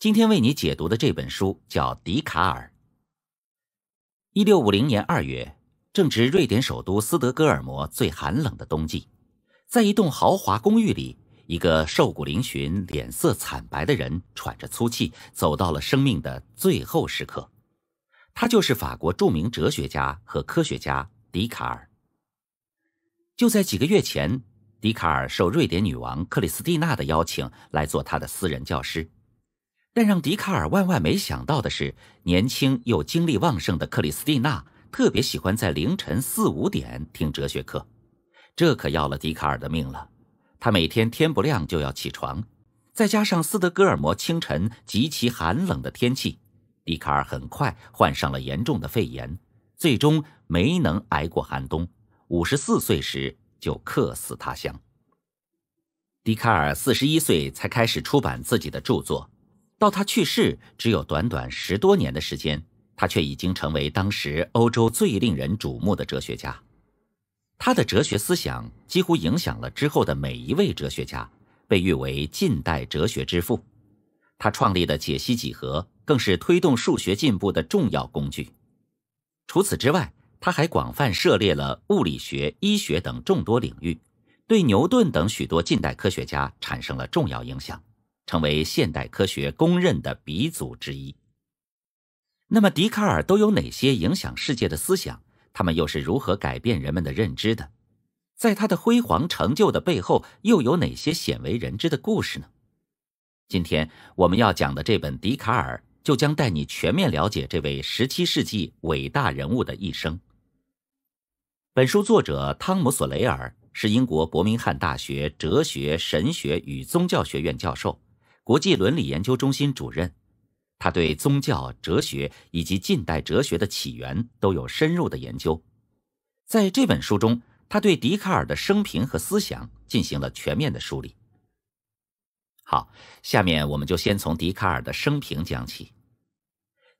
今天为你解读的这本书叫《笛卡尔》。一六五零年二月，正值瑞典首都斯德哥尔摩最寒冷的冬季，在一栋豪华公寓里，一个瘦骨嶙峋、脸色惨白的人喘着粗气，走到了生命的最后时刻。他就是法国著名哲学家和科学家笛卡尔。就在几个月前，笛卡尔受瑞典女王克里斯蒂娜的邀请来做他的私人教师。但让笛卡尔万万没想到的是，年轻又精力旺盛的克里斯蒂娜特别喜欢在凌晨四五点听哲学课，这可要了笛卡尔的命了。他每天天不亮就要起床，再加上斯德哥尔摩清晨极其寒冷的天气，笛卡尔很快患上了严重的肺炎，最终没能挨过寒冬。五十四岁时就客死他乡。笛卡尔四十一岁才开始出版自己的著作。到他去世只有短短十多年的时间，他却已经成为当时欧洲最令人瞩目的哲学家。他的哲学思想几乎影响了之后的每一位哲学家，被誉为近代哲学之父。他创立的解析几何更是推动数学进步的重要工具。除此之外，他还广泛涉猎了物理学、医学等众多领域，对牛顿等许多近代科学家产生了重要影响。成为现代科学公认的鼻祖之一。那么，笛卡尔都有哪些影响世界的思想？他们又是如何改变人们的认知的？在他的辉煌成就的背后，又有哪些鲜为人知的故事呢？今天我们要讲的这本《笛卡尔》，就将带你全面了解这位十七世纪伟大人物的一生。本书作者汤姆·索雷尔是英国伯明翰大学哲学、神学与宗教学院教授。国际伦理研究中心主任，他对宗教、哲学以及近代哲学的起源都有深入的研究。在这本书中，他对笛卡尔的生平和思想进行了全面的梳理。好，下面我们就先从笛卡尔的生平讲起。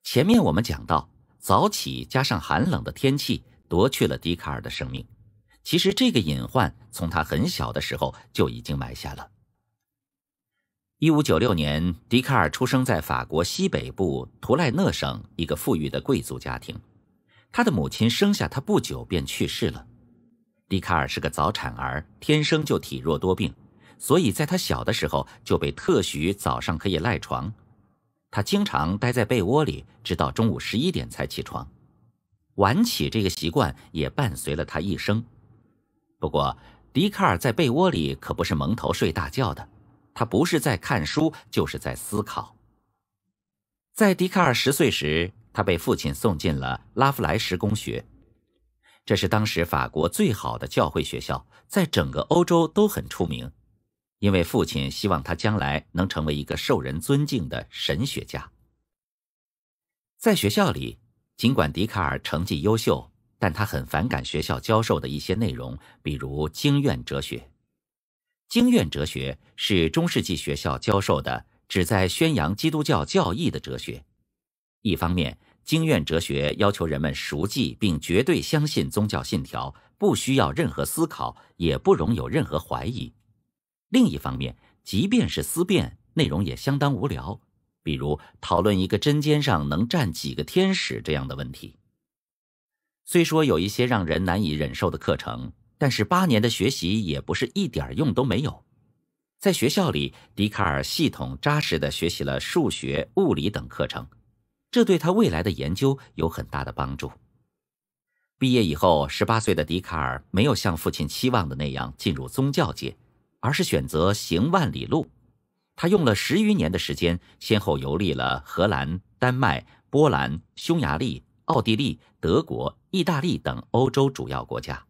前面我们讲到，早起加上寒冷的天气夺去了笛卡尔的生命。其实，这个隐患从他很小的时候就已经埋下了。一五九六年，笛卡尔出生在法国西北部图赖讷省一个富裕的贵族家庭。他的母亲生下他不久便去世了。笛卡尔是个早产儿，天生就体弱多病，所以在他小的时候就被特许早上可以赖床。他经常待在被窝里，直到中午十一点才起床。晚起这个习惯也伴随了他一生。不过，笛卡尔在被窝里可不是蒙头睡大觉的。他不是在看书，就是在思考。在笛卡尔十岁时，他被父亲送进了拉夫莱什公学，这是当时法国最好的教会学校，在整个欧洲都很出名，因为父亲希望他将来能成为一个受人尊敬的神学家。在学校里，尽管笛卡尔成绩优秀，但他很反感学校教授的一些内容，比如经院哲学。经院哲学是中世纪学校教授的，旨在宣扬基督教教义的哲学。一方面，经院哲学要求人们熟记并绝对相信宗教信条，不需要任何思考，也不容有任何怀疑；另一方面，即便是思辨，内容也相当无聊，比如讨论一个针尖上能站几个天使这样的问题。虽说有一些让人难以忍受的课程。但是八年的学习也不是一点用都没有，在学校里，笛卡尔系统扎实地学习了数学、物理等课程，这对他未来的研究有很大的帮助。毕业以后，十八岁的笛卡尔没有像父亲期望的那样进入宗教界，而是选择行万里路。他用了十余年的时间，先后游历了荷兰、丹麦、波兰、匈牙利、奥地利、德国、意大利等欧洲主要国家。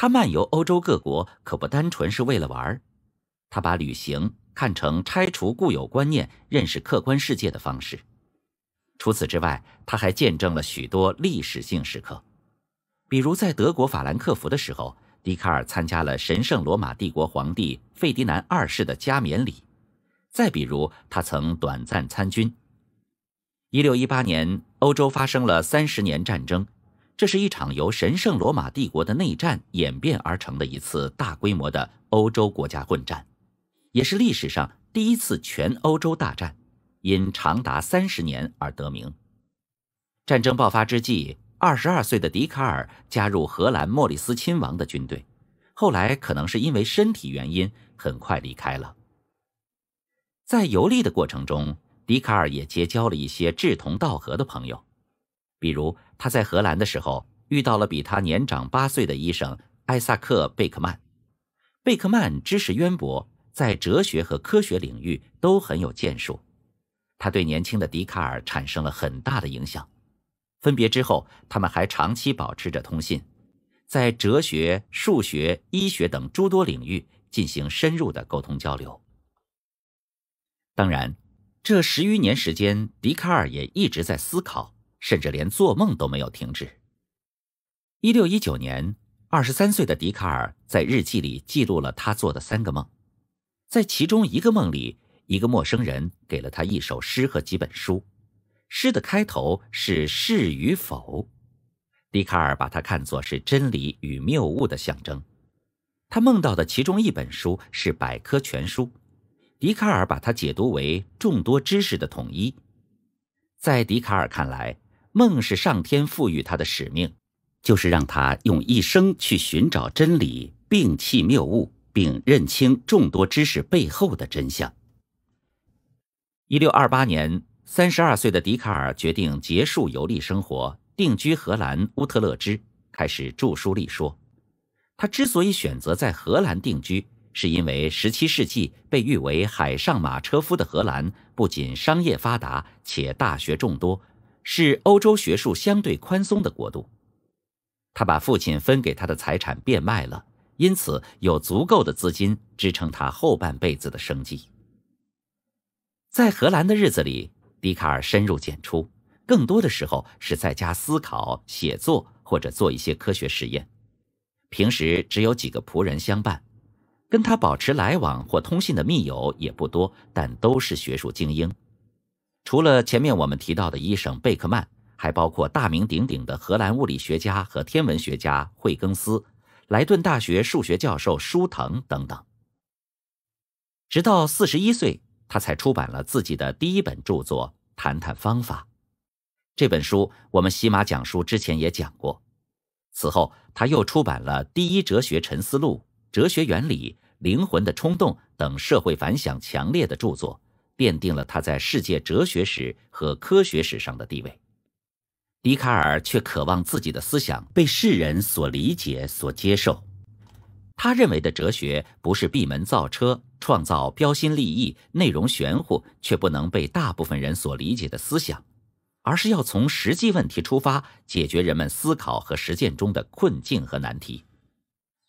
他漫游欧洲各国，可不单纯是为了玩儿。他把旅行看成拆除固有观念、认识客观世界的方式。除此之外，他还见证了许多历史性时刻，比如在德国法兰克福的时候，笛卡尔参加了神圣罗马帝国皇帝费迪南二世的加冕礼。再比如，他曾短暂参军。1618年，欧洲发生了三十年战争。这是一场由神圣罗马帝国的内战演变而成的一次大规模的欧洲国家混战，也是历史上第一次全欧洲大战，因长达三十年而得名。战争爆发之际，二十二岁的笛卡尔加入荷兰莫里斯亲王的军队，后来可能是因为身体原因，很快离开了。在游历的过程中，笛卡尔也结交了一些志同道合的朋友，比如。他在荷兰的时候遇到了比他年长八岁的医生艾萨克·贝克曼。贝克曼知识渊博，在哲学和科学领域都很有建树，他对年轻的笛卡尔产生了很大的影响。分别之后，他们还长期保持着通信，在哲学、数学、医学等诸多领域进行深入的沟通交流。当然，这十余年时间，笛卡尔也一直在思考。甚至连做梦都没有停止。一六一九年，二十三岁的笛卡尔在日记里记录了他做的三个梦，在其中一个梦里，一个陌生人给了他一首诗和几本书，诗的开头是“是与否”，笛卡尔把它看作是真理与谬误的象征。他梦到的其中一本书是百科全书，笛卡尔把它解读为众多知识的统一。在笛卡尔看来，梦是上天赋予他的使命，就是让他用一生去寻找真理，摒弃谬误，并认清众多知识背后的真相。一六二八年，三十二岁的笛卡尔决定结束游历生活，定居荷兰乌特勒支，开始著书立说。他之所以选择在荷兰定居，是因为十七世纪被誉为“海上马车夫”的荷兰不仅商业发达，且大学众多。是欧洲学术相对宽松的国度，他把父亲分给他的财产变卖了，因此有足够的资金支撑他后半辈子的生计。在荷兰的日子里，笛卡尔深入简出，更多的时候是在家思考、写作或者做一些科学实验。平时只有几个仆人相伴，跟他保持来往或通信的密友也不多，但都是学术精英。除了前面我们提到的医生贝克曼，还包括大名鼎鼎的荷兰物理学家和天文学家惠更斯、莱顿大学数学教授舒腾等等。直到四十一岁，他才出版了自己的第一本著作《谈谈方法》。这本书我们喜马讲书之前也讲过。此后，他又出版了《第一哲学沉思录》《哲学原理》《灵魂的冲动》等社会反响强烈的著作。奠定了他在世界哲学史和科学史上的地位，笛卡尔却渴望自己的思想被世人所理解、所接受。他认为的哲学不是闭门造车，创造标新立异、内容玄乎却不能被大部分人所理解的思想，而是要从实际问题出发，解决人们思考和实践中的困境和难题。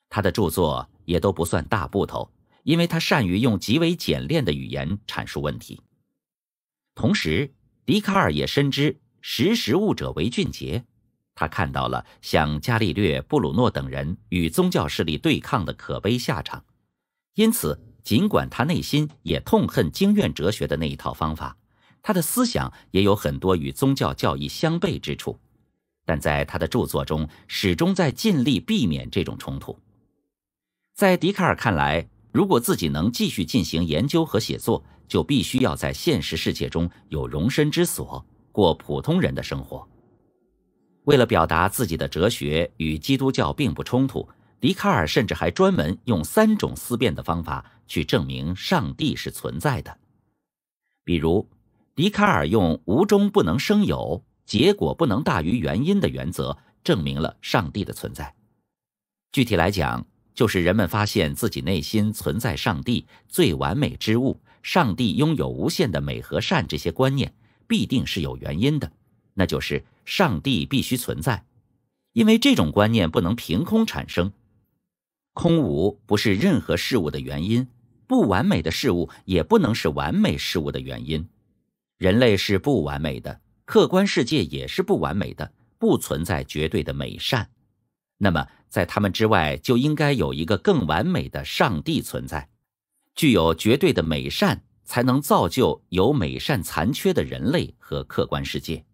他的著作也都不算大部头。因为他善于用极为简练的语言阐述问题，同时，笛卡尔也深知“识时务者为俊杰”，他看到了像伽利略、布鲁诺等人与宗教势力对抗的可悲下场，因此，尽管他内心也痛恨经院哲学的那一套方法，他的思想也有很多与宗教教义相悖之处，但在他的著作中，始终在尽力避免这种冲突。在笛卡尔看来，如果自己能继续进行研究和写作，就必须要在现实世界中有容身之所，过普通人的生活。为了表达自己的哲学与基督教并不冲突，笛卡尔甚至还专门用三种思辨的方法去证明上帝是存在的。比如，笛卡尔用“无中不能生有，结果不能大于原因”的原则，证明了上帝的存在。具体来讲，就是人们发现自己内心存在上帝最完美之物，上帝拥有无限的美和善，这些观念必定是有原因的，那就是上帝必须存在，因为这种观念不能凭空产生，空无不是任何事物的原因，不完美的事物也不能是完美事物的原因，人类是不完美的，客观世界也是不完美的，不存在绝对的美善，那么。在他们之外，就应该有一个更完美的上帝存在，具有绝对的美善，才能造就有美善残缺的人类和客观世界。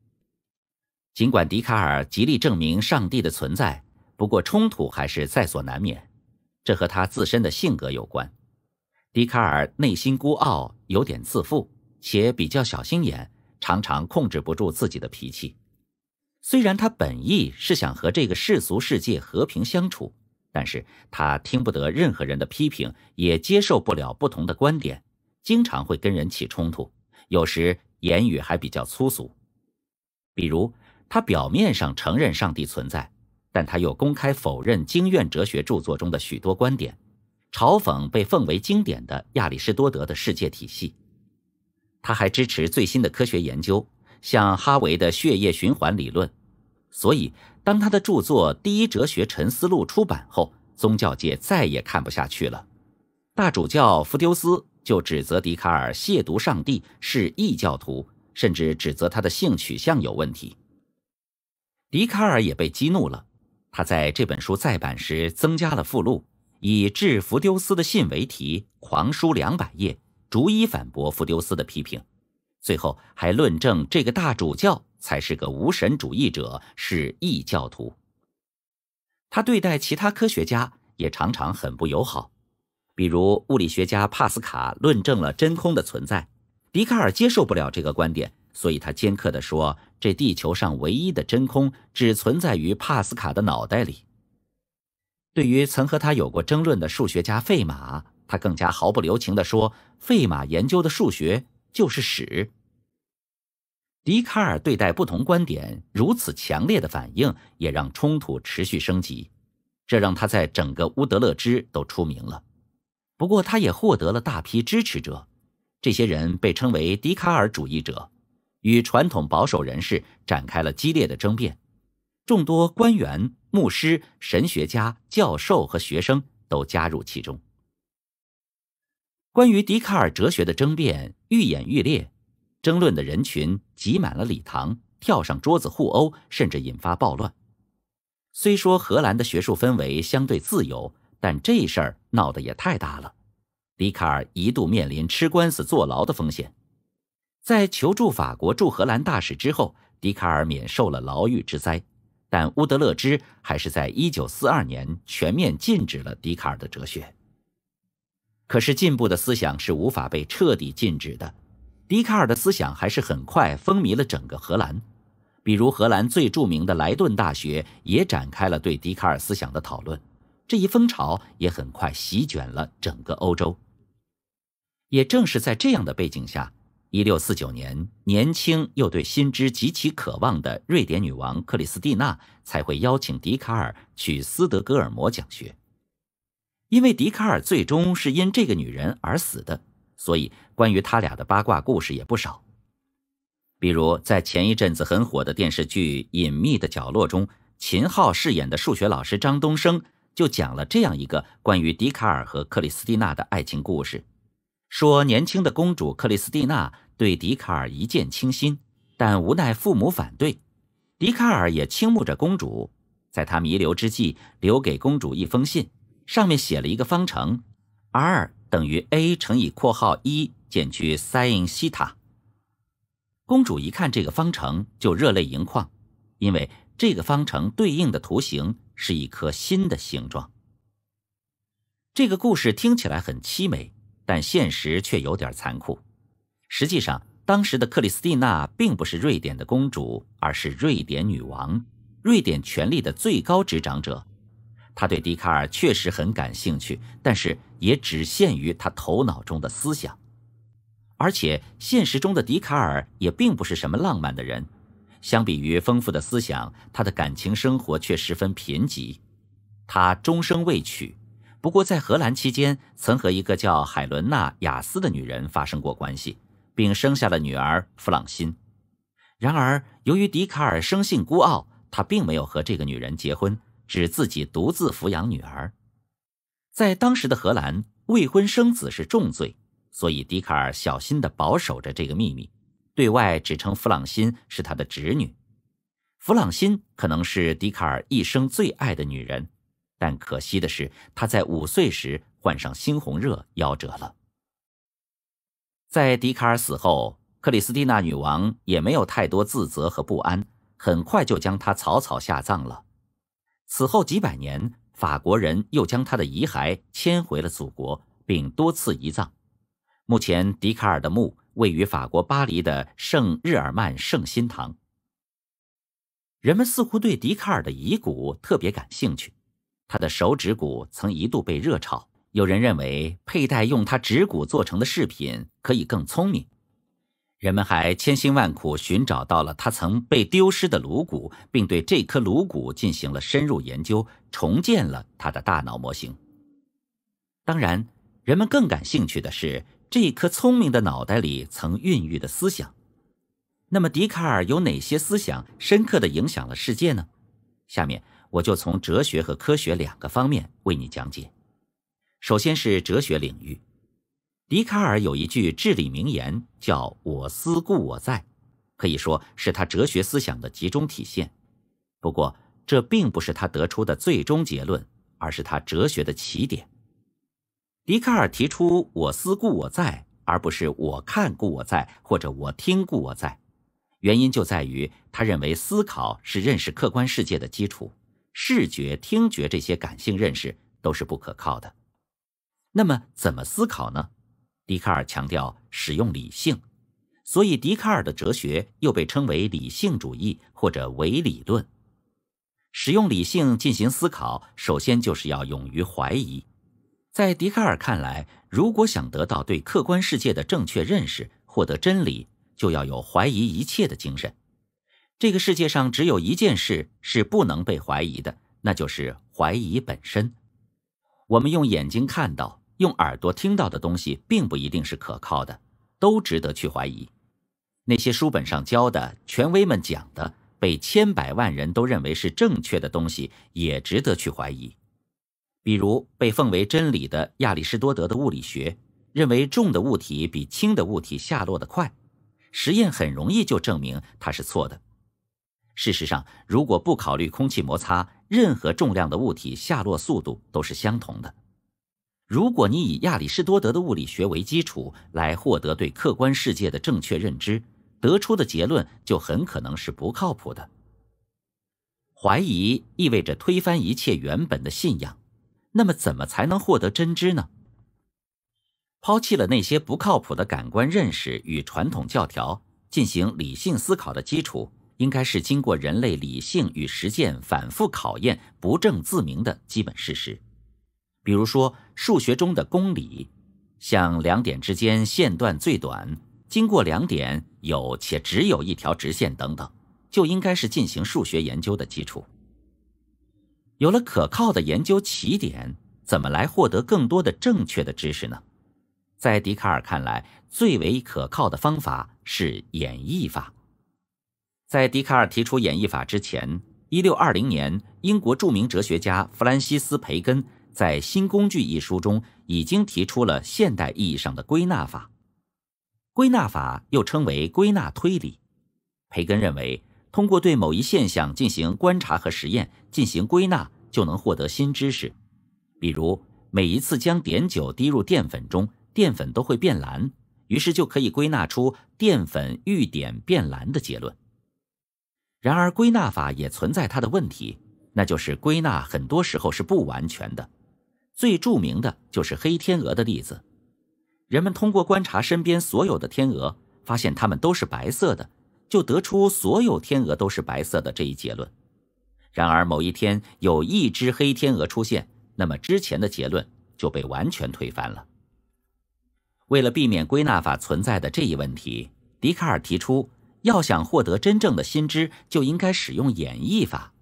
尽管笛卡尔极力证明上帝的存在，不过冲突还是在所难免。这和他自身的性格有关。笛卡尔内心孤傲，有点自负，且比较小心眼，常常控制不住自己的脾气。虽然他本意是想和这个世俗世界和平相处，但是他听不得任何人的批评，也接受不了不同的观点，经常会跟人起冲突，有时言语还比较粗俗。比如，他表面上承认上帝存在，但他又公开否认经院哲学著作中的许多观点，嘲讽被奉为经典的亚里士多德的世界体系。他还支持最新的科学研究。像哈维的血液循环理论，所以当他的著作《第一哲学沉思录》出版后，宗教界再也看不下去了。大主教福丢斯就指责笛卡尔亵渎上帝，是异教徒，甚至指责他的性取向有问题。笛卡尔也被激怒了，他在这本书再版时增加了附录，以致伏丢斯的信为题，狂书两百页，逐一反驳福丢斯的批评。最后还论证这个大主教才是个无神主义者，是异教徒。他对待其他科学家也常常很不友好，比如物理学家帕斯卡论证了真空的存在，笛卡尔接受不了这个观点，所以他尖刻地说：“这地球上唯一的真空只存在于帕斯卡的脑袋里。”对于曾和他有过争论的数学家费马，他更加毫不留情地说：“费马研究的数学就是屎。”笛卡尔对待不同观点如此强烈的反应，也让冲突持续升级，这让他在整个乌德勒支都出名了。不过，他也获得了大批支持者，这些人被称为笛卡尔主义者，与传统保守人士展开了激烈的争辩。众多官员、牧师、神学家、教授和学生都加入其中。关于笛卡尔哲学的争辩愈演愈烈。争论的人群挤满了礼堂，跳上桌子互殴，甚至引发暴乱。虽说荷兰的学术氛围相对自由，但这事儿闹得也太大了。笛卡尔一度面临吃官司、坐牢的风险。在求助法国驻荷兰大使之后，笛卡尔免受了牢狱之灾。但乌德勒支还是在一九四二年全面禁止了笛卡尔的哲学。可是，进步的思想是无法被彻底禁止的。笛卡尔的思想还是很快风靡了整个荷兰，比如荷兰最著名的莱顿大学也展开了对笛卡尔思想的讨论，这一风潮也很快席卷了整个欧洲。也正是在这样的背景下，一六四九年，年轻又对新知极其渴望的瑞典女王克里斯蒂娜才会邀请笛卡尔去斯德哥尔摩讲学，因为笛卡尔最终是因这个女人而死的。所以，关于他俩的八卦故事也不少。比如，在前一阵子很火的电视剧《隐秘的角落》中，秦昊饰演的数学老师张东升就讲了这样一个关于笛卡尔和克里斯蒂娜的爱情故事：说年轻的公主克里斯蒂娜对笛卡尔一见倾心，但无奈父母反对。笛卡尔也倾慕着公主，在他弥留之际，留给公主一封信，上面写了一个方程，r。等于 a 乘以括号一减去 sin 西塔。公主一看这个方程就热泪盈眶，因为这个方程对应的图形是一颗心的形状。这个故事听起来很凄美，但现实却有点残酷。实际上，当时的克里斯蒂娜并不是瑞典的公主，而是瑞典女王，瑞典权力的最高执掌者。他对笛卡尔确实很感兴趣，但是也只限于他头脑中的思想，而且现实中的笛卡尔也并不是什么浪漫的人。相比于丰富的思想，他的感情生活却十分贫瘠。他终生未娶，不过在荷兰期间曾和一个叫海伦娜·雅斯的女人发生过关系，并生下了女儿弗朗辛。然而，由于笛卡尔生性孤傲，他并没有和这个女人结婚。指自己独自抚养女儿，在当时的荷兰，未婚生子是重罪，所以笛卡尔小心地保守着这个秘密，对外只称弗朗辛是他的侄女。弗朗辛可能是笛卡尔一生最爱的女人，但可惜的是，她在五岁时患上猩红热，夭折了。在笛卡尔死后，克里斯蒂娜女王也没有太多自责和不安，很快就将他草草下葬了。此后几百年，法国人又将他的遗骸迁回了祖国，并多次移葬。目前，笛卡尔的墓位于法国巴黎的圣日耳曼圣心堂。人们似乎对笛卡尔的遗骨特别感兴趣，他的手指骨曾一度被热炒，有人认为佩戴用他指骨做成的饰品可以更聪明。人们还千辛万苦寻找到了他曾被丢失的颅骨，并对这颗颅骨进行了深入研究，重建了他的大脑模型。当然，人们更感兴趣的是这颗聪明的脑袋里曾孕育的思想。那么，笛卡尔有哪些思想深刻地影响了世界呢？下面我就从哲学和科学两个方面为你讲解。首先是哲学领域。笛卡尔有一句至理名言，叫“我思故我在”，可以说是他哲学思想的集中体现。不过，这并不是他得出的最终结论，而是他哲学的起点。笛卡尔提出“我思故我在”，而不是“我看故我在”或者“我听故我在”，原因就在于他认为思考是认识客观世界的基础，视觉、听觉这些感性认识都是不可靠的。那么，怎么思考呢？笛卡尔强调使用理性，所以笛卡尔的哲学又被称为理性主义或者唯理论。使用理性进行思考，首先就是要勇于怀疑。在笛卡尔看来，如果想得到对客观世界的正确认识，获得真理，就要有怀疑一切的精神。这个世界上只有一件事是不能被怀疑的，那就是怀疑本身。我们用眼睛看到。用耳朵听到的东西并不一定是可靠的，都值得去怀疑。那些书本上教的、权威们讲的、被千百万人都认为是正确的东西，也值得去怀疑。比如被奉为真理的亚里士多德的物理学，认为重的物体比轻的物体下落得快，实验很容易就证明它是错的。事实上，如果不考虑空气摩擦，任何重量的物体下落速度都是相同的。如果你以亚里士多德的物理学为基础来获得对客观世界的正确认知，得出的结论就很可能是不靠谱的。怀疑意味着推翻一切原本的信仰，那么怎么才能获得真知呢？抛弃了那些不靠谱的感官认识与传统教条，进行理性思考的基础，应该是经过人类理性与实践反复考验、不证自明的基本事实。比如说，数学中的公理，像两点之间线段最短，经过两点有且只有一条直线等等，就应该是进行数学研究的基础。有了可靠的研究起点，怎么来获得更多的正确的知识呢？在笛卡尔看来，最为可靠的方法是演绎法。在笛卡尔提出演绎法之前，一六二零年，英国著名哲学家弗兰西斯·培根。在《新工具》一书中，已经提出了现代意义上的归纳法。归纳法又称为归纳推理。培根认为，通过对某一现象进行观察和实验，进行归纳就能获得新知识。比如，每一次将碘酒滴入淀粉中，淀粉都会变蓝，于是就可以归纳出淀粉遇碘变蓝的结论。然而，归纳法也存在它的问题，那就是归纳很多时候是不完全的。最著名的就是黑天鹅的例子。人们通过观察身边所有的天鹅，发现它们都是白色的，就得出所有天鹅都是白色的这一结论。然而，某一天有一只黑天鹅出现，那么之前的结论就被完全推翻了。为了避免归纳法存在的这一问题，笛卡尔提出，要想获得真正的心知，就应该使用演绎法。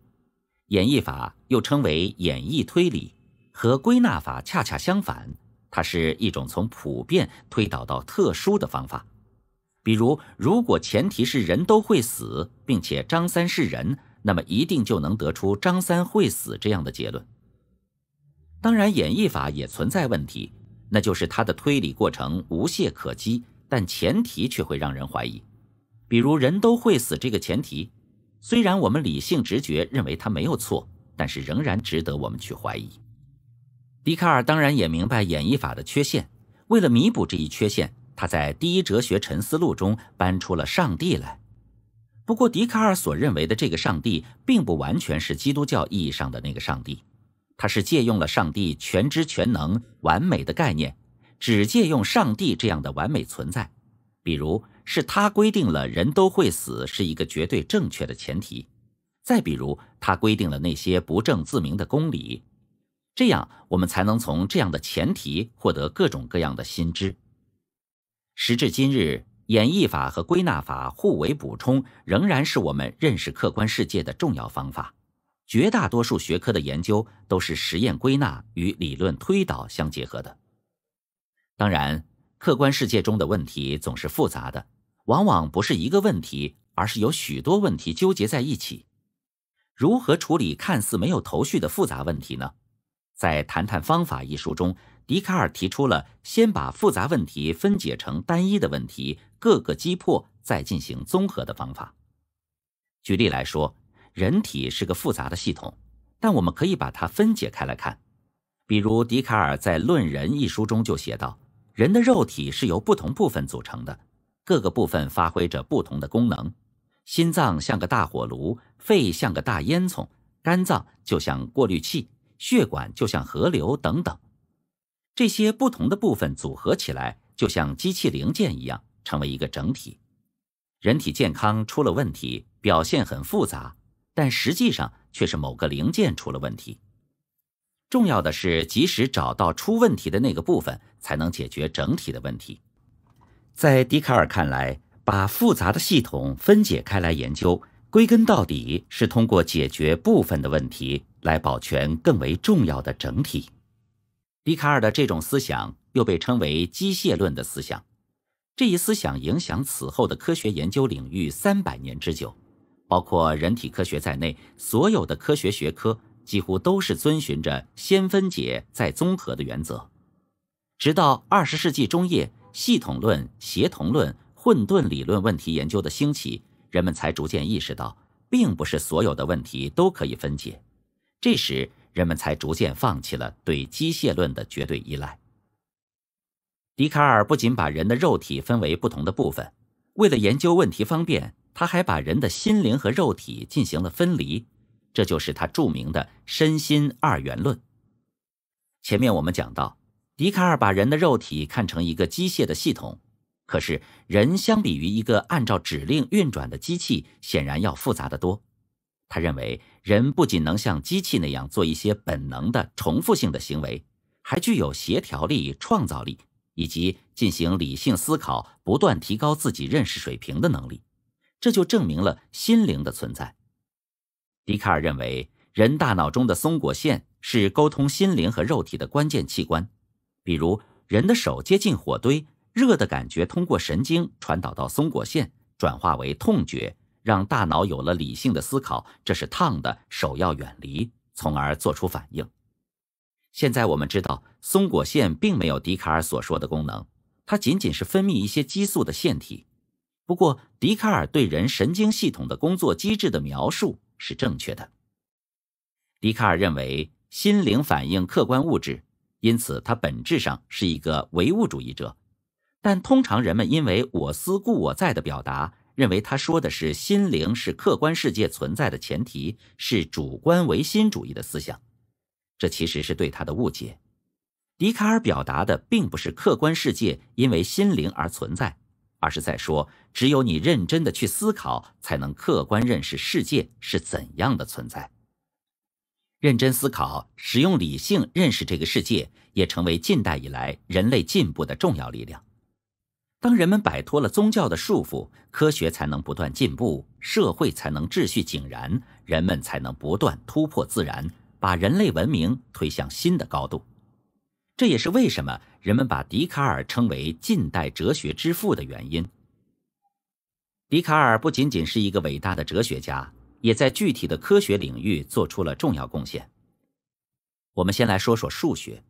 演绎法又称为演绎推理。和归纳法恰恰相反，它是一种从普遍推导到特殊的方法。比如，如果前提是人都会死，并且张三是人，那么一定就能得出张三会死这样的结论。当然，演绎法也存在问题，那就是它的推理过程无懈可击，但前提却会让人怀疑。比如“人都会死”这个前提，虽然我们理性直觉认为它没有错，但是仍然值得我们去怀疑。笛卡尔当然也明白演绎法的缺陷，为了弥补这一缺陷，他在《第一哲学沉思录》中搬出了上帝来。不过，笛卡尔所认为的这个上帝，并不完全是基督教意义上的那个上帝，他是借用了上帝全知全能完美的概念，只借用上帝这样的完美存在。比如，是他规定了人都会死是一个绝对正确的前提；再比如，他规定了那些不证自明的公理。这样，我们才能从这样的前提获得各种各样的新知。时至今日，演绎法和归纳法互为补充，仍然是我们认识客观世界的重要方法。绝大多数学科的研究都是实验归纳与理论推导相结合的。当然，客观世界中的问题总是复杂的，往往不是一个问题，而是有许多问题纠结在一起。如何处理看似没有头绪的复杂问题呢？在《谈谈方法》一书中，笛卡尔提出了先把复杂问题分解成单一的问题，各个击破，再进行综合的方法。举例来说，人体是个复杂的系统，但我们可以把它分解开来看。比如，笛卡尔在《论人》一书中就写道：“人的肉体是由不同部分组成的，各个部分发挥着不同的功能。心脏像个大火炉，肺像个大烟囱，肝脏就像过滤器。”血管就像河流等等，这些不同的部分组合起来，就像机器零件一样，成为一个整体。人体健康出了问题，表现很复杂，但实际上却是某个零件出了问题。重要的是及时找到出问题的那个部分，才能解决整体的问题。在笛卡尔看来，把复杂的系统分解开来研究。归根到底是通过解决部分的问题来保全更为重要的整体。笛卡尔的这种思想又被称为机械论的思想。这一思想影响此后的科学研究领域三百年之久，包括人体科学在内，所有的科学学科几乎都是遵循着先分解再综合的原则。直到二十世纪中叶，系统论、协同论、混沌理论问题研究的兴起。人们才逐渐意识到，并不是所有的问题都可以分解。这时，人们才逐渐放弃了对机械论的绝对依赖。笛卡尔不仅把人的肉体分为不同的部分，为了研究问题方便，他还把人的心灵和肉体进行了分离，这就是他著名的身心二元论。前面我们讲到，笛卡尔把人的肉体看成一个机械的系统。可是，人相比于一个按照指令运转的机器，显然要复杂的多。他认为，人不仅能像机器那样做一些本能的重复性的行为，还具有协调力、创造力，以及进行理性思考、不断提高自己认识水平的能力。这就证明了心灵的存在。笛卡尔认为，人大脑中的松果线是沟通心灵和肉体的关键器官。比如，人的手接近火堆。热的感觉通过神经传导到松果腺，转化为痛觉，让大脑有了理性的思考，这是烫的首要远离，从而做出反应。现在我们知道，松果腺并没有笛卡尔所说的功能，它仅仅是分泌一些激素的腺体。不过，笛卡尔对人神经系统的工作机制的描述是正确的。笛卡尔认为心灵反映客观物质，因此他本质上是一个唯物主义者。但通常人们因为“我思故我在”的表达，认为他说的是心灵是客观世界存在的前提，是主观唯心主义的思想。这其实是对他的误解。笛卡尔表达的并不是客观世界因为心灵而存在，而是在说，只有你认真的去思考，才能客观认识世界是怎样的存在。认真思考，使用理性认识这个世界，也成为近代以来人类进步的重要力量。当人们摆脱了宗教的束缚，科学才能不断进步，社会才能秩序井然，人们才能不断突破自然，把人类文明推向新的高度。这也是为什么人们把笛卡尔称为近代哲学之父的原因。笛卡尔不仅仅是一个伟大的哲学家，也在具体的科学领域做出了重要贡献。我们先来说说数学。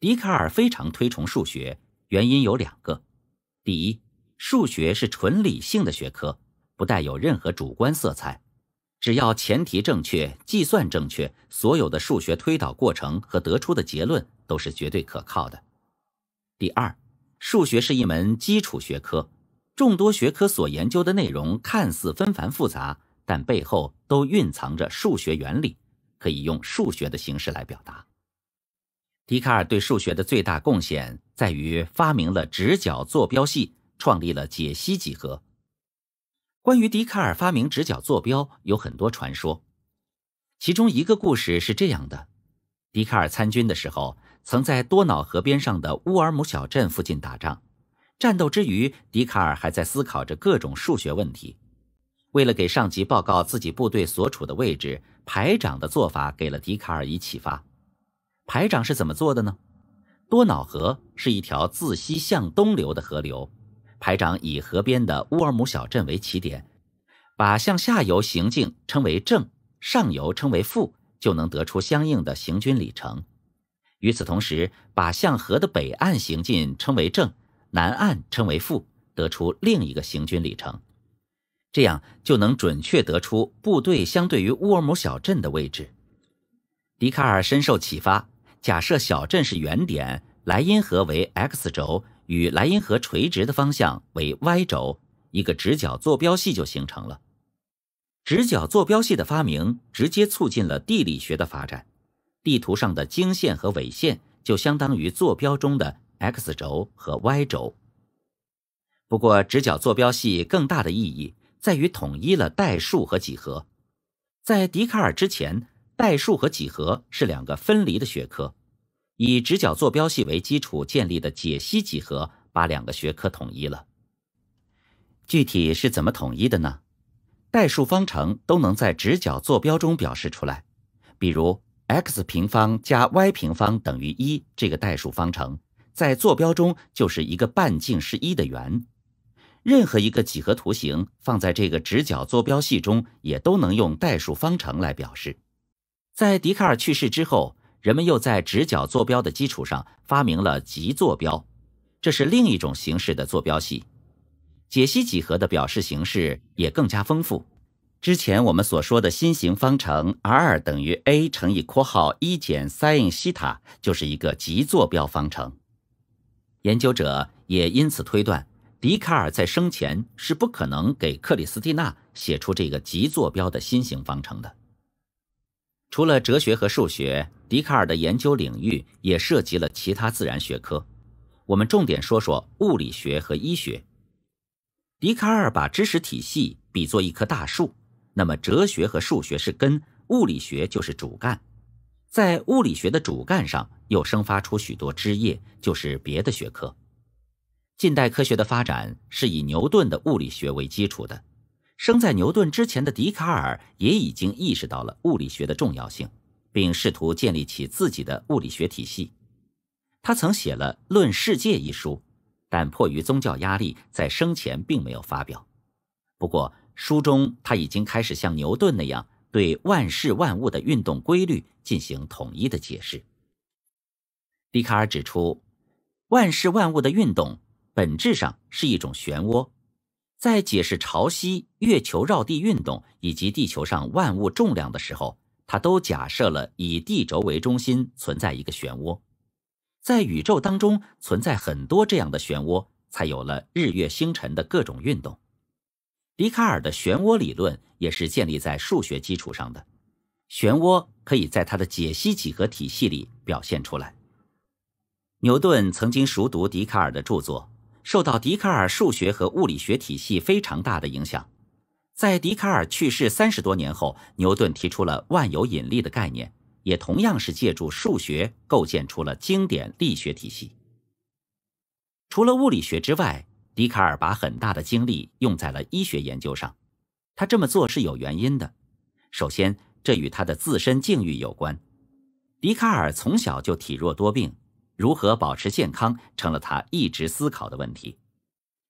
笛卡尔非常推崇数学，原因有两个。第一，数学是纯理性的学科，不带有任何主观色彩。只要前提正确、计算正确，所有的数学推导过程和得出的结论都是绝对可靠的。第二，数学是一门基础学科，众多学科所研究的内容看似纷繁复杂，但背后都蕴藏着数学原理，可以用数学的形式来表达。笛卡尔对数学的最大贡献在于发明了直角坐标系，创立了解析几何。关于笛卡尔发明直角坐标，有很多传说。其中一个故事是这样的：笛卡尔参军的时候，曾在多瑙河边上的乌尔姆小镇附近打仗。战斗之余，笛卡尔还在思考着各种数学问题。为了给上级报告自己部队所处的位置，排长的做法给了笛卡尔以启发。排长是怎么做的呢？多瑙河是一条自西向东流的河流，排长以河边的乌尔姆小镇为起点，把向下游行进称为正，上游称为负，就能得出相应的行军里程。与此同时，把向河的北岸行进称为正，南岸称为负，得出另一个行军里程，这样就能准确得出部队相对于乌尔姆小镇的位置。笛卡尔深受启发。假设小镇是原点，莱茵河为 x 轴，与莱茵河垂直的方向为 y 轴，一个直角坐标系就形成了。直角坐标系的发明直接促进了地理学的发展，地图上的经线和纬线就相当于坐标中的 x 轴和 y 轴。不过，直角坐标系更大的意义在于统一了代数和几何。在笛卡尔之前。代数和几何是两个分离的学科，以直角坐标系为基础建立的解析几何把两个学科统一了。具体是怎么统一的呢？代数方程都能在直角坐标中表示出来，比如 x 平方加 y 平方等于一这个代数方程，在坐标中就是一个半径是一的圆。任何一个几何图形放在这个直角坐标系中，也都能用代数方程来表示。在笛卡尔去世之后，人们又在直角坐标的基础上发明了极坐标，这是另一种形式的坐标系。解析几何的表示形式也更加丰富。之前我们所说的新型方程 r 等于 a 乘以括号一减 s i n 西塔，就是一个极坐标方程。研究者也因此推断，笛卡尔在生前是不可能给克里斯蒂娜写出这个极坐标的新型方程的。除了哲学和数学，笛卡尔的研究领域也涉及了其他自然学科。我们重点说说物理学和医学。笛卡尔把知识体系比作一棵大树，那么哲学和数学是根，物理学就是主干，在物理学的主干上又生发出许多枝叶，就是别的学科。近代科学的发展是以牛顿的物理学为基础的。生在牛顿之前的笛卡尔也已经意识到了物理学的重要性，并试图建立起自己的物理学体系。他曾写了《论世界》一书，但迫于宗教压力，在生前并没有发表。不过，书中他已经开始像牛顿那样，对万事万物的运动规律进行统一的解释。笛卡尔指出，万事万物的运动本质上是一种漩涡。在解释潮汐、月球绕地运动以及地球上万物重量的时候，他都假设了以地轴为中心存在一个漩涡。在宇宙当中存在很多这样的漩涡，才有了日月星辰的各种运动。笛卡尔的漩涡理论也是建立在数学基础上的，漩涡可以在他的解析几何体系里表现出来。牛顿曾经熟读笛卡尔的著作。受到笛卡尔数学和物理学体系非常大的影响，在笛卡尔去世三十多年后，牛顿提出了万有引力的概念，也同样是借助数学构建出了经典力学体系。除了物理学之外，笛卡尔把很大的精力用在了医学研究上，他这么做是有原因的。首先，这与他的自身境遇有关。笛卡尔从小就体弱多病。如何保持健康成了他一直思考的问题。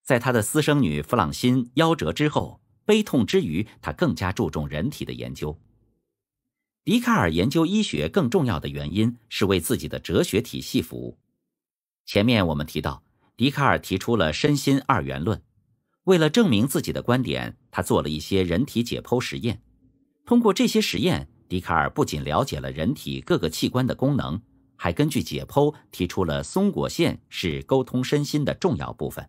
在他的私生女弗朗辛夭折之后，悲痛之余，他更加注重人体的研究。笛卡尔研究医学更重要的原因是为自己的哲学体系服务。前面我们提到，笛卡尔提出了身心二元论。为了证明自己的观点，他做了一些人体解剖实验。通过这些实验，笛卡尔不仅了解了人体各个器官的功能。还根据解剖提出了松果腺是沟通身心的重要部分。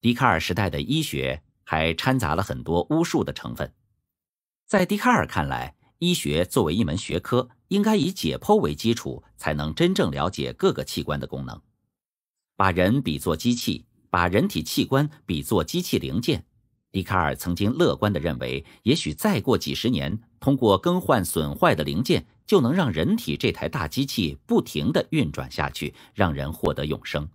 笛卡尔时代的医学还掺杂了很多巫术的成分。在笛卡尔看来，医学作为一门学科，应该以解剖为基础，才能真正了解各个器官的功能。把人比作机器，把人体器官比作机器零件。笛卡尔曾经乐观的认为，也许再过几十年。通过更换损坏的零件，就能让人体这台大机器不停地运转下去，让人获得永生。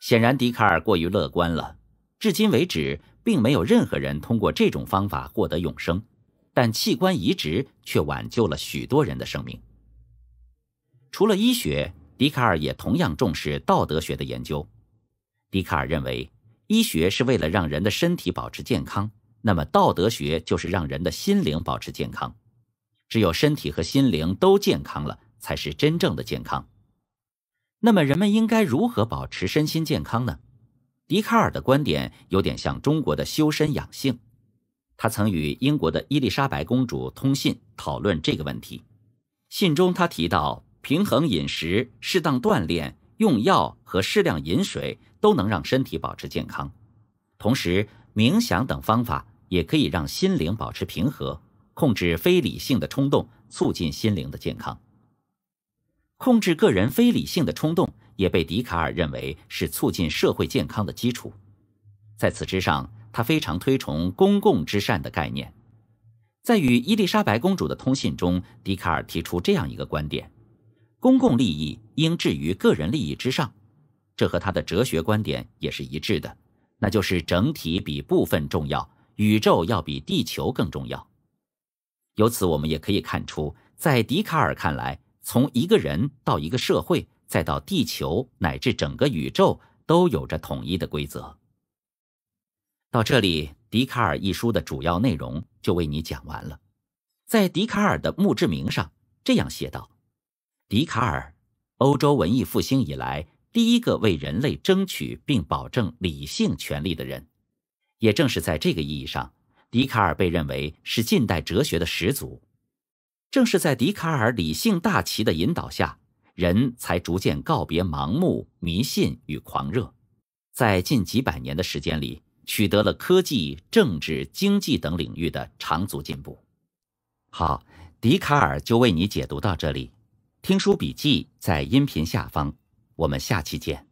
显然，笛卡尔过于乐观了。至今为止，并没有任何人通过这种方法获得永生。但器官移植却挽救了许多人的生命。除了医学，笛卡尔也同样重视道德学的研究。笛卡尔认为，医学是为了让人的身体保持健康。那么，道德学就是让人的心灵保持健康。只有身体和心灵都健康了，才是真正的健康。那么，人们应该如何保持身心健康呢？笛卡尔的观点有点像中国的修身养性。他曾与英国的伊丽莎白公主通信讨论这个问题。信中他提到，平衡饮食、适当锻炼、用药和适量饮水都能让身体保持健康。同时，冥想等方法。也可以让心灵保持平和，控制非理性的冲动，促进心灵的健康。控制个人非理性的冲动，也被笛卡尔认为是促进社会健康的基础。在此之上，他非常推崇公共之善的概念。在与伊丽莎白公主的通信中，笛卡尔提出这样一个观点：公共利益应置于个人利益之上。这和他的哲学观点也是一致的，那就是整体比部分重要。宇宙要比地球更重要。由此，我们也可以看出，在笛卡尔看来，从一个人到一个社会，再到地球乃至整个宇宙，都有着统一的规则。到这里，《笛卡尔》一书的主要内容就为你讲完了。在笛卡尔的墓志铭上这样写道：“笛卡尔，欧洲文艺复兴以来第一个为人类争取并保证理性权利的人。”也正是在这个意义上，笛卡尔被认为是近代哲学的始祖。正是在笛卡尔理性大旗的引导下，人才逐渐告别盲目、迷信与狂热，在近几百年的时间里，取得了科技、政治、经济等领域的长足进步。好，笛卡尔就为你解读到这里。听书笔记在音频下方，我们下期见。